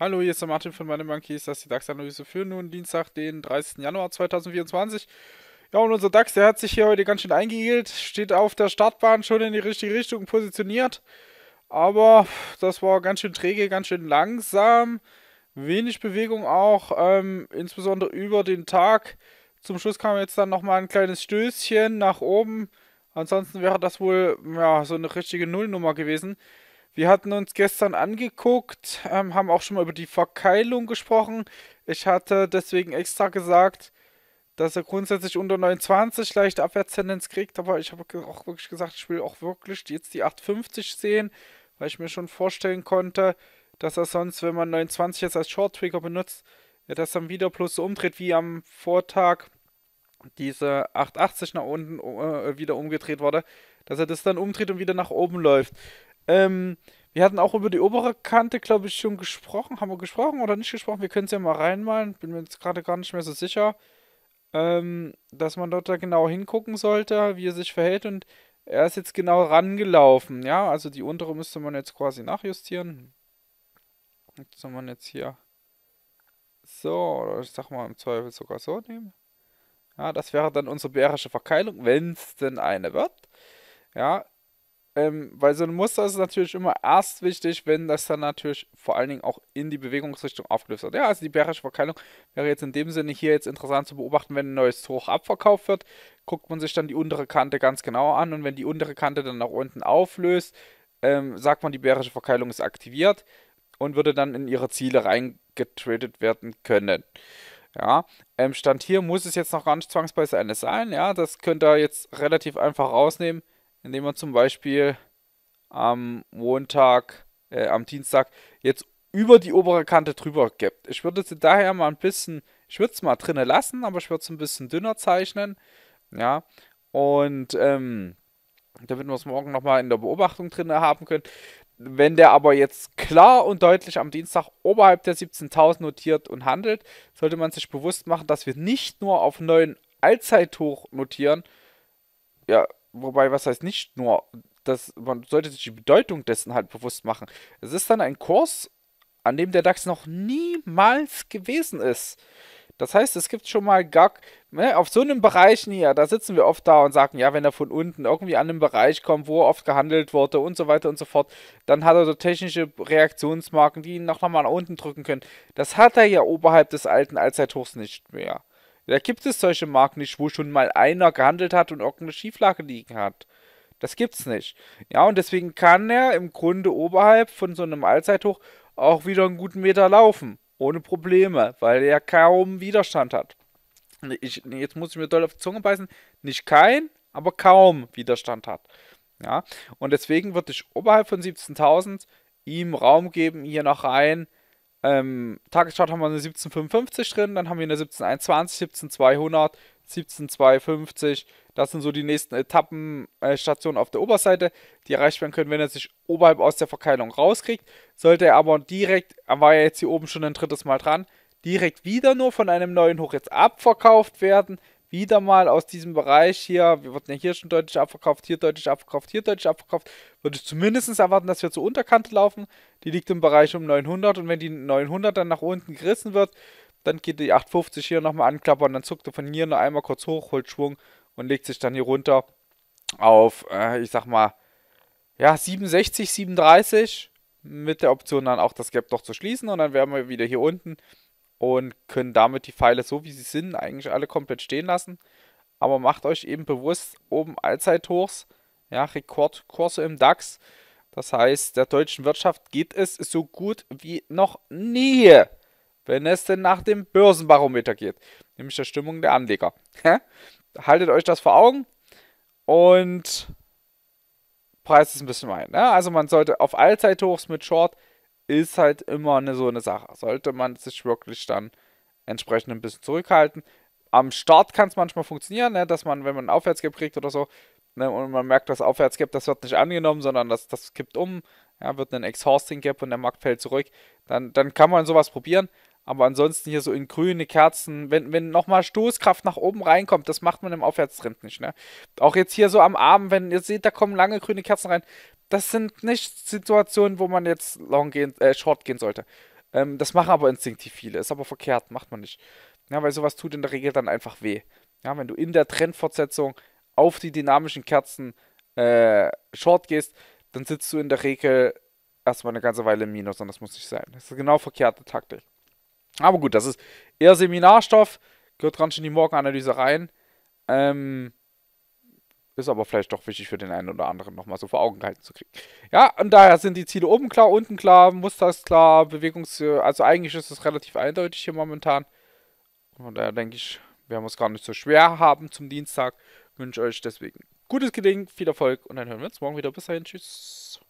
Hallo, hier ist der Martin von meinem Monkeys. Das ist die DAX-Analyse für nun Dienstag, den 30. Januar 2024. Ja, und unser DAX, der hat sich hier heute ganz schön eingehielt, steht auf der Startbahn schon in die richtige Richtung positioniert. Aber das war ganz schön träge, ganz schön langsam. Wenig Bewegung auch, ähm, insbesondere über den Tag. Zum Schluss kam jetzt dann nochmal ein kleines Stößchen nach oben. Ansonsten wäre das wohl ja, so eine richtige Nullnummer gewesen. Wir hatten uns gestern angeguckt, ähm, haben auch schon mal über die Verkeilung gesprochen. Ich hatte deswegen extra gesagt, dass er grundsätzlich unter 29 leichte Abwärtstendenz kriegt, aber ich habe auch wirklich gesagt, ich will auch wirklich jetzt die 850 sehen, weil ich mir schon vorstellen konnte, dass er sonst, wenn man 29 jetzt als Short Trigger benutzt, ja, dass dann wieder bloß so umdreht wie am Vortag diese 880 nach unten äh, wieder umgedreht wurde, dass er das dann umdreht und wieder nach oben läuft. Ähm, wir hatten auch über die obere Kante, glaube ich, schon gesprochen. Haben wir gesprochen oder nicht gesprochen? Wir können es ja mal reinmalen. Bin mir jetzt gerade gar nicht mehr so sicher. Ähm, dass man dort da genau hingucken sollte, wie er sich verhält. Und er ist jetzt genau rangelaufen. Ja, also die untere müsste man jetzt quasi nachjustieren. Jetzt soll man jetzt hier so, oder ich sag mal im Zweifel sogar so nehmen. Ja, das wäre dann unsere bärische Verkeilung, wenn es denn eine wird. Ja, ähm, weil so ein Muster ist natürlich immer erst wichtig, wenn das dann natürlich vor allen Dingen auch in die Bewegungsrichtung aufgelöst wird. Ja, also die bärische Verkeilung wäre jetzt in dem Sinne hier jetzt interessant zu beobachten, wenn ein neues Hoch abverkauft wird, guckt man sich dann die untere Kante ganz genau an und wenn die untere Kante dann nach unten auflöst, ähm, sagt man, die bärische Verkeilung ist aktiviert und würde dann in ihre Ziele reingetradet werden können. Ja, ähm, Stand hier muss es jetzt noch gar nicht zwangsweise eine sein. Ja, das könnt ihr jetzt relativ einfach rausnehmen, indem ihr zum Beispiel am Montag, äh, am Dienstag jetzt über die obere Kante drüber gibt. Ich würde sie daher mal ein bisschen, ich würde es mal drinnen lassen, aber ich würde es ein bisschen dünner zeichnen. Ja, und ähm, damit wir es morgen nochmal in der Beobachtung drin haben können. Wenn der aber jetzt klar und deutlich am Dienstag oberhalb der 17.000 notiert und handelt, sollte man sich bewusst machen, dass wir nicht nur auf neuen Allzeithoch notieren. Ja, wobei, was heißt nicht nur, dass man sollte sich die Bedeutung dessen halt bewusst machen. Es ist dann ein Kurs, an dem der DAX noch niemals gewesen ist. Das heißt, es gibt schon mal gar. Ne, auf so einem Bereich hier, da sitzen wir oft da und sagen, ja, wenn er von unten irgendwie an einen Bereich kommt, wo oft gehandelt wurde und so weiter und so fort, dann hat er so technische Reaktionsmarken, die ihn noch nochmal nach unten drücken können. Das hat er ja oberhalb des alten Allzeithochs nicht mehr. Da gibt es solche Marken nicht, wo schon mal einer gehandelt hat und irgendeine Schieflage liegen hat. Das gibt's nicht. Ja, und deswegen kann er im Grunde oberhalb von so einem Allzeithoch auch wieder einen guten Meter laufen ohne Probleme, weil er kaum Widerstand hat. Ich, jetzt muss ich mir doll auf die Zunge beißen, nicht kein, aber kaum Widerstand hat. Ja, und deswegen würde ich oberhalb von 17.000 ihm Raum geben, hier noch rein. Ähm, Tagesstart haben wir eine 1755 drin, dann haben wir eine 1721, 17200, 17250, das sind so die nächsten Etappenstationen äh, auf der Oberseite, die erreicht werden können, wenn er sich oberhalb aus der Verkeilung rauskriegt. Sollte er aber direkt, er war ja jetzt hier oben schon ein drittes Mal dran, direkt wieder nur von einem neuen Hoch jetzt abverkauft werden. Wieder mal aus diesem Bereich hier, wir wurden ja hier schon deutlich abverkauft, hier deutlich abverkauft, hier deutlich abverkauft. Würde ich zumindest erwarten, dass wir zur Unterkante laufen. Die liegt im Bereich um 900 und wenn die 900 dann nach unten gerissen wird, dann geht die 850 hier nochmal anklappern, dann zuckt er von hier noch einmal kurz hoch, holt Schwung und legt sich dann hier runter auf, äh, ich sag mal, ja, 67, 37 mit der Option dann auch das Gap doch zu schließen und dann wären wir wieder hier unten und können damit die Pfeile so wie sie sind eigentlich alle komplett stehen lassen. Aber macht euch eben bewusst, oben Allzeithochs, ja, Rekordkurse im DAX. Das heißt, der deutschen Wirtschaft geht es so gut wie noch nie, wenn es denn nach dem Börsenbarometer geht, nämlich der Stimmung der Anleger haltet euch das vor Augen und preist es ein bisschen ein. Ne? Also man sollte auf Allzeithochs mit Short ist halt immer eine, so eine Sache. Sollte man sich wirklich dann entsprechend ein bisschen zurückhalten. Am Start kann es manchmal funktionieren, ne? dass man, wenn man einen Aufwärtskip kriegt oder so, ne? und man merkt, dass Aufwärtskip, das wird nicht angenommen, sondern das, das kippt um, ja? wird ein Exhausting Gap und der Markt fällt zurück, dann, dann kann man sowas probieren. Aber ansonsten hier so in grüne Kerzen, wenn, wenn nochmal Stoßkraft nach oben reinkommt, das macht man im Aufwärtstrend nicht, ne? Auch jetzt hier so am Abend, wenn ihr seht, da kommen lange grüne Kerzen rein. Das sind nicht Situationen, wo man jetzt long gehen, äh, short gehen sollte. Ähm, das machen aber instinktiv viele, ist aber verkehrt, macht man nicht. Ja, weil sowas tut in der Regel dann einfach weh. Ja, wenn du in der Trendfortsetzung auf die dynamischen Kerzen äh, short gehst, dann sitzt du in der Regel erstmal eine ganze Weile im Minus und das muss nicht sein. Das ist genau verkehrte Taktik. Aber gut, das ist eher Seminarstoff, gehört ganz in die Morgenanalyse rein. Ähm, ist aber vielleicht doch wichtig für den einen oder anderen nochmal so vor Augen gehalten zu kriegen. Ja, und daher sind die Ziele oben klar, unten klar, Muster ist klar, Bewegungs... Also eigentlich ist es relativ eindeutig hier momentan. Und daher denke ich, werden wir es gar nicht so schwer haben zum Dienstag. Wünsche euch deswegen gutes Gelingen, viel Erfolg und dann hören wir uns morgen wieder. Bis dahin, tschüss.